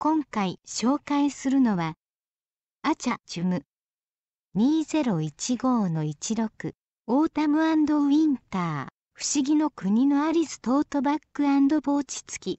今回紹介するのはアチャチュム2015-16オータムウィンター不思議の国のアリストートバッグーチ付き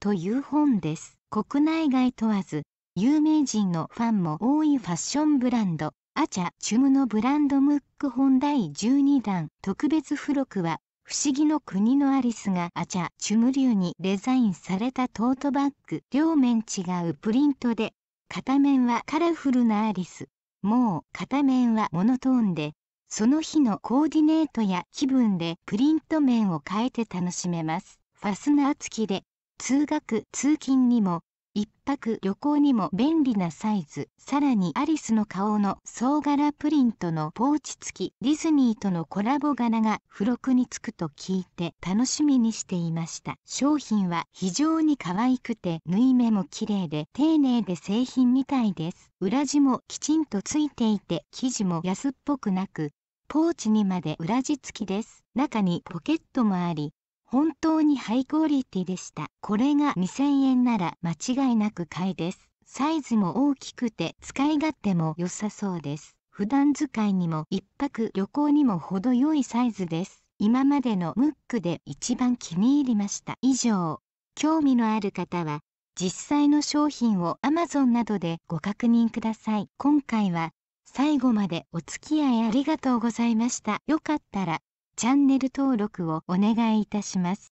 という本です国内外問わず有名人のファンも多いファッションブランドアチャチュムのブランドムック本第12弾特別付録は不思議の国のアリスがアチャ・チュムリューにデザインされたトートバッグ両面違うプリントで片面はカラフルなアリスもう片面はモノトーンでその日のコーディネートや気分でプリント面を変えて楽しめますファスナー付きで通学通勤にも一泊旅行にも便利なサイズさらにアリスの顔の総柄プリントのポーチ付きディズニーとのコラボ柄が付録につくと聞いて楽しみにしていました商品は非常に可愛くて縫い目も綺麗で丁寧で製品みたいです裏地もきちんとついていて生地も安っぽくなくポーチにまで裏地付きです中にポケットもあり本当にハイクオリティでした。これが2000円なら間違いなく買いです。サイズも大きくて使い勝手も良さそうです。普段使いにも1泊旅行にも程よいサイズです。今までのムックで一番気に入りました。以上、興味のある方は実際の商品を Amazon などでご確認ください。今回は最後までお付き合いありがとうございました。よかったらチャンネル登録をお願いいたします